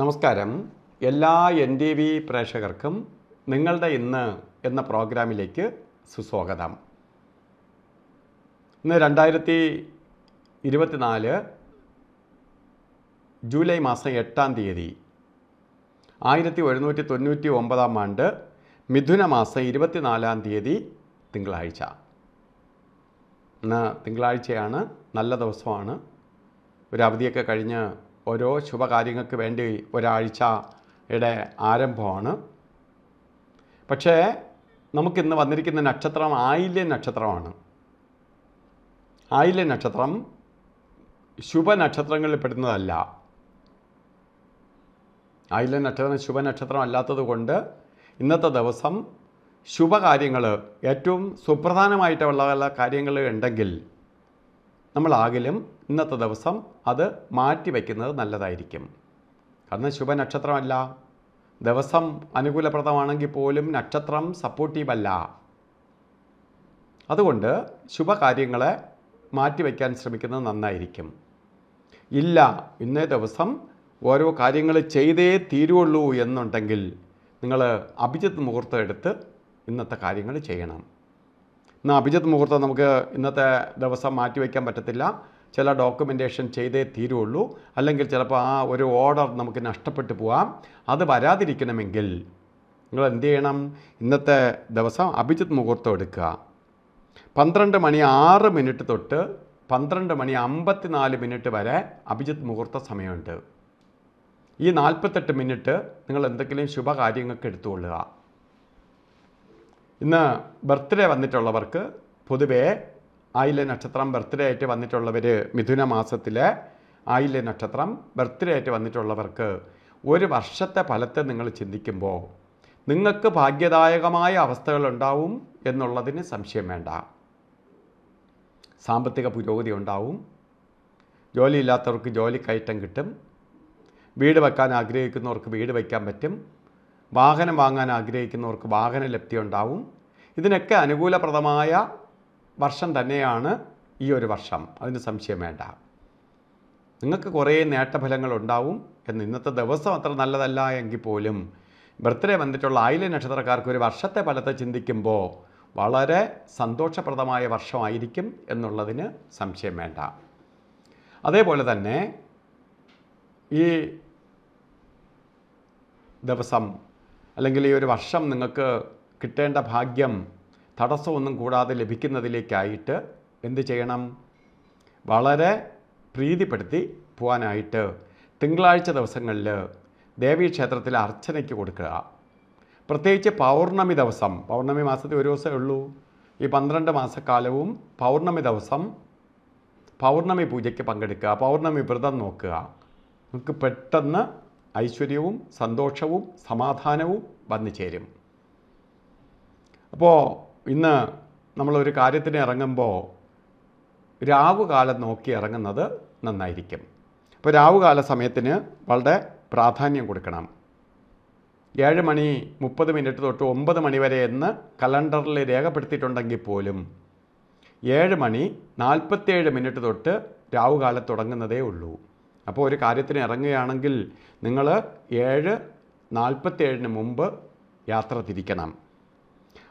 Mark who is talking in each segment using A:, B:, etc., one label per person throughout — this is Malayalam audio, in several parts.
A: നമസ്കാരം എല്ലാ എൻ ടി വി പ്രേക്ഷകർക്കും നിങ്ങളുടെ ഇന്ന് എന്ന പ്രോഗ്രാമിലേക്ക് സുസ്വാഗതം ഇന്ന് രണ്ടായിരത്തി ഇരുപത്തിനാല് ജൂലൈ മാസം എട്ടാം തീയതി ആയിരത്തി എഴുന്നൂറ്റി തൊണ്ണൂറ്റി ഒമ്പതാം ആണ്ട് മിഥുന മാസം ഇരുപത്തിനാലാം തീയതി തിങ്കളാഴ്ച ഇന്ന് തിങ്കളാഴ്ചയാണ് നല്ല ദിവസമാണ് ഒരു അവധിയൊക്കെ കഴിഞ്ഞ് ഓരോ ശുഭകാര്യങ്ങൾക്ക് വേണ്ടി ഒരാഴ്ചയുടെ ആരംഭമാണ് പക്ഷേ നമുക്കിന്ന് വന്നിരിക്കുന്ന നക്ഷത്രം ആയില്യ നക്ഷത്രമാണ് ആയില്യ നക്ഷത്രം ശുഭ നക്ഷത്രങ്ങളിൽ പെടുന്നതല്ല ആയില്യ നക്ഷത്രം ശുഭ നക്ഷത്രം അല്ലാത്തത് കൊണ്ട് ഇന്നത്തെ ദിവസം ശുഭകാര്യങ്ങൾ ഏറ്റവും സുപ്രധാനമായിട്ടുള്ള കാര്യങ്ങൾ ഉണ്ടെങ്കിൽ നമ്മളാകിലും ഇന്നത്തെ ദിവസം അത് മാറ്റി വയ്ക്കുന്നത് നല്ലതായിരിക്കും കാരണം ശുഭനക്ഷത്രമല്ല ദിവസം അനുകൂലപ്രദമാണെങ്കിൽ പോലും നക്ഷത്രം സപ്പോർട്ടീവ് അല്ല അതുകൊണ്ട് ശുഭകാര്യങ്ങളെ മാറ്റിവെക്കാൻ ശ്രമിക്കുന്നത് നന്നായിരിക്കും ഇല്ല ഇന്നേ ദിവസം ഓരോ കാര്യങ്ങൾ ചെയ്തേ തീരുള്ളൂ എന്നുണ്ടെങ്കിൽ നിങ്ങൾ അഭിജിത്ത് മുഹൂർത്തം എടുത്ത് ഇന്നത്തെ കാര്യങ്ങൾ ചെയ്യണം ഇന്ന് അഭിജിത് മുഹൂർത്തം നമുക്ക് ഇന്നത്തെ ദിവസം മാറ്റിവെക്കാൻ പറ്റത്തില്ല ചില ഡോക്യുമെൻറ്റേഷൻ ചെയ്തേ തീരുള്ളൂ അല്ലെങ്കിൽ ചിലപ്പോൾ ആ ഒരു ഓർഡർ നമുക്ക് നഷ്ടപ്പെട്ടു പോവാം അത് വരാതിരിക്കണമെങ്കിൽ നിങ്ങൾ എന്ത് ചെയ്യണം ഇന്നത്തെ ദിവസം അഭിജിത് മുഹൂർത്തം എടുക്കുക പന്ത്രണ്ട് മണി ആറ് മിനിറ്റ് തൊട്ട് പന്ത്രണ്ട് മണി അമ്പത്തിനാല് മിനിറ്റ് വരെ അഭിജിത് മുഹൂർത്ത സമയമുണ്ട് ഈ നാൽപ്പത്തെട്ട് മിനിറ്റ് നിങ്ങൾ എന്തെങ്കിലും ശുഭകാര്യങ്ങൾക്ക് എടുത്തുകൊള്ളുക ഇന്ന് ബർത്ത്ഡേ വന്നിട്ടുള്ളവർക്ക് പൊതുവേ ആയില്യ നക്ഷത്രം ബർത്ത്ഡേ ആയിട്ട് വന്നിട്ടുള്ളവർ മിഥുന മാസത്തിലെ ആയില്യ നക്ഷത്രം ബർത്ത്ഡേ ആയിട്ട് വന്നിട്ടുള്ളവർക്ക് ഒരു വർഷത്തെ ഫലത്തെ നിങ്ങൾ ചിന്തിക്കുമ്പോൾ നിങ്ങൾക്ക് ഭാഗ്യദായകമായ അവസ്ഥകൾ ഉണ്ടാവും എന്നുള്ളതിന് സംശയം വേണ്ട സാമ്പത്തിക പുരോഗതി ഉണ്ടാവും ജോലിയില്ലാത്തവർക്ക് ജോലി കയറ്റം കിട്ടും വീട് വെക്കാൻ ആഗ്രഹിക്കുന്നവർക്ക് വീട് വയ്ക്കാൻ പറ്റും വാഹനം വാങ്ങാൻ ആഗ്രഹിക്കുന്നവർക്ക് വാഹന ലബ്ധി ഉണ്ടാവും ഇതിനൊക്കെ അനുകൂലപ്രദമായ വർഷം തന്നെയാണ് ഈ ഒരു വർഷം അതിന് സംശയം വേണ്ട നിങ്ങൾക്ക് കുറേ നേട്ടഫലങ്ങൾ ഉണ്ടാവും എന്ന് ഇന്നത്തെ ദിവസം അത്ര നല്ലതല്ല എങ്കിൽ പോലും ബർത്ത്ഡേ വന്നിട്ടുള്ള ആയില നക്ഷത്രക്കാർക്ക് ഒരു വർഷത്തെ ഫലത്തെ ചിന്തിക്കുമ്പോൾ വളരെ സന്തോഷപ്രദമായ വർഷമായിരിക്കും എന്നുള്ളതിന് സംശയം വേണ്ട അതേപോലെ തന്നെ ഈ ദിവസം അല്ലെങ്കിൽ ഈ ഒരു വർഷം നിങ്ങൾക്ക് കിട്ടേണ്ട ഭാഗ്യം തടസ്സമൊന്നും കൂടാതെ ലഭിക്കുന്നതിലേക്കായിട്ട് എന്ത് ചെയ്യണം വളരെ പ്രീതിപ്പെടുത്തി പോകാനായിട്ട് തിങ്കളാഴ്ച ദിവസങ്ങളിൽ ദേവീക്ഷേത്രത്തിൽ അർച്ചനയ്ക്ക് കൊടുക്കുക പ്രത്യേകിച്ച് പൗർണമി ദിവസം പൗർണമി മാസത്തിൽ ഒരു ദിവസമേ ഉള്ളൂ ഈ പന്ത്രണ്ട് മാസക്കാലവും പൗർണമി ദിവസം പൗർണമി പൂജയ്ക്ക് പങ്കെടുക്കുക പൗർണമി വ്രതം നോക്കുക നമുക്ക് പെട്ടെന്ന് ഐശ്വര്യവും സന്തോഷവും സമാധാനവും വന്നു ചേരും അപ്പോൾ ഇന്ന് നമ്മളൊരു കാര്യത്തിന് ഇറങ്ങുമ്പോൾ രാവുകാലം നോക്കി ഇറങ്ങുന്നത് നന്നായിരിക്കും അപ്പോൾ രാവുകാല സമയത്തിന് വളരെ പ്രാധാന്യം കൊടുക്കണം ഏഴ് മണി മുപ്പത് മിനിറ്റ് തൊട്ട് ഒമ്പത് മണി വരെ എന്ന് കലണ്ടറിൽ രേഖപ്പെടുത്തിയിട്ടുണ്ടെങ്കിൽ പോലും ഏഴ് മണി നാൽപ്പത്തേഴ് മിനിറ്റ് തൊട്ട് രാവുകാലം തുടങ്ങുന്നതേ ഉള്ളൂ അപ്പോൾ ഒരു കാര്യത്തിന് ഇറങ്ങുകയാണെങ്കിൽ നിങ്ങൾ ഏഴ് നാൽപ്പത്തേഴിന് മുമ്പ് യാത്ര തിരിക്കണം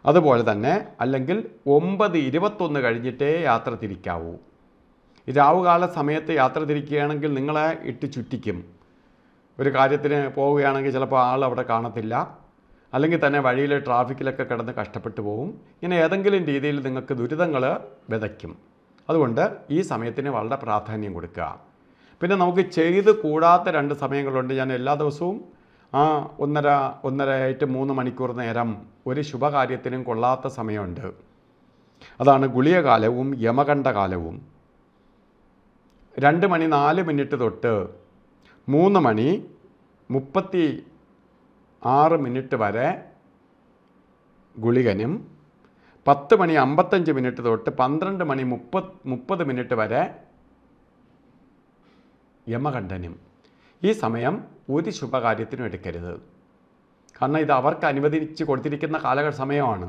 A: അതുപോലെ തന്നെ അല്ലെങ്കിൽ ഒമ്പത് ഇരുപത്തൊന്ന് കഴിഞ്ഞിട്ടേ യാത്ര തിരിക്കാവൂ രാവുകാല സമയത്ത് യാത്ര തിരിക്കുകയാണെങ്കിൽ നിങ്ങളെ ഇട്ട് ചുറ്റിക്കും ഒരു കാര്യത്തിന് പോവുകയാണെങ്കിൽ ചിലപ്പോൾ ആൾ അവിടെ കാണത്തില്ല അല്ലെങ്കിൽ തന്നെ വഴിയിലെ ട്രാഫിക്കിലൊക്കെ കിടന്ന് കഷ്ടപ്പെട്ടു പോകും ഇങ്ങനെ ഏതെങ്കിലും രീതിയിൽ നിങ്ങൾക്ക് ദുരിതങ്ങൾ വിതയ്ക്കും അതുകൊണ്ട് ഈ സമയത്തിന് വളരെ പ്രാധാന്യം കൊടുക്കുക പിന്നെ നമുക്ക് ചെയ്ത് കൂടാത്ത രണ്ട് സമയങ്ങളുണ്ട് ഞാൻ എല്ലാ ദിവസവും ആ ഒന്നര ഒന്നരയായിട്ട് മൂന്ന് മണിക്കൂർ നേരം ഒരു ശുഭകാര്യത്തിനും കൊള്ളാത്ത സമയമുണ്ട് അതാണ് ഗുളിയകാലവും യമകണ്ഠകാലവും രണ്ട് മണി നാല് മിനിറ്റ് തൊട്ട് മൂന്ന് മണി മുപ്പത്തി ആറ് മിനിറ്റ് വരെ ഗുളികനും പത്ത് മണി അമ്പത്തഞ്ച് മിനിറ്റ് തൊട്ട് പന്ത്രണ്ട് മണി മുപ്പത് മുപ്പത് മിനിറ്റ് വരെ യമകണ്ഠനും ഈ സമയം ഒരു ശുഭകാര്യത്തിനും എടുക്കരുത് കാരണം ഇത് അവർക്ക് അനുവദിച്ച് കൊടുത്തിരിക്കുന്ന കാല സമയമാണ്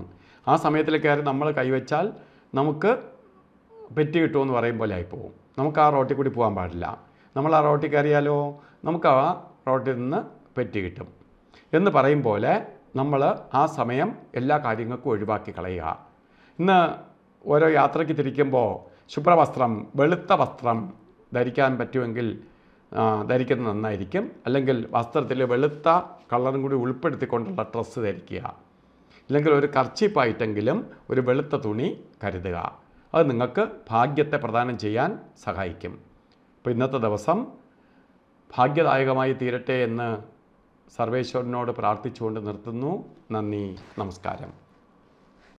A: ആ സമയത്തിൽ കയറി നമ്മൾ കൈവച്ചാൽ നമുക്ക് പെറ്റി കിട്ടുമെന്ന് പറയും പോലെ ആയിപ്പോവും നമുക്ക് ആ റോട്ടിൽ കൂടി പോകാൻ പാടില്ല നമ്മൾ ആ റോട്ടിൽ കയറിയാലോ നമുക്ക് ആ റോട്ടിൽ നിന്ന് പെറ്റി കിട്ടും എന്ന് പറയും പോലെ നമ്മൾ ആ സമയം എല്ലാ കാര്യങ്ങൾക്കും ഒഴിവാക്കി കളയുക ഇന്ന് ഓരോ യാത്രയ്ക്ക് തിരിക്കുമ്പോൾ ശുഭ്രവസ്ത്രം വെളുത്ത വസ്ത്രം ധരിക്കാൻ പറ്റുമെങ്കിൽ ധരിക്കുന്നത് നന്നായിരിക്കും അല്ലെങ്കിൽ വസ്ത്രത്തിൽ വെളുത്ത കളറും കൂടി ഉൾപ്പെടുത്തിക്കൊണ്ടുള്ള ഡ്രസ്സ് ധരിക്കുക ഇല്ലെങ്കിൽ ഒരു കർച്ചിപ്പായിട്ടെങ്കിലും ഒരു വെളുത്ത തുണി കരുതുക അത് നിങ്ങൾക്ക് ഭാഗ്യത്തെ പ്രദാനം ചെയ്യാൻ സഹായിക്കും അപ്പോൾ ഇന്നത്തെ ദിവസം ഭാഗ്യദായകമായി തീരട്ടെ എന്ന് സർവേശ്വരനോട് പ്രാർത്ഥിച്ചുകൊണ്ട് നിർത്തുന്നു നന്ദി നമസ്കാരം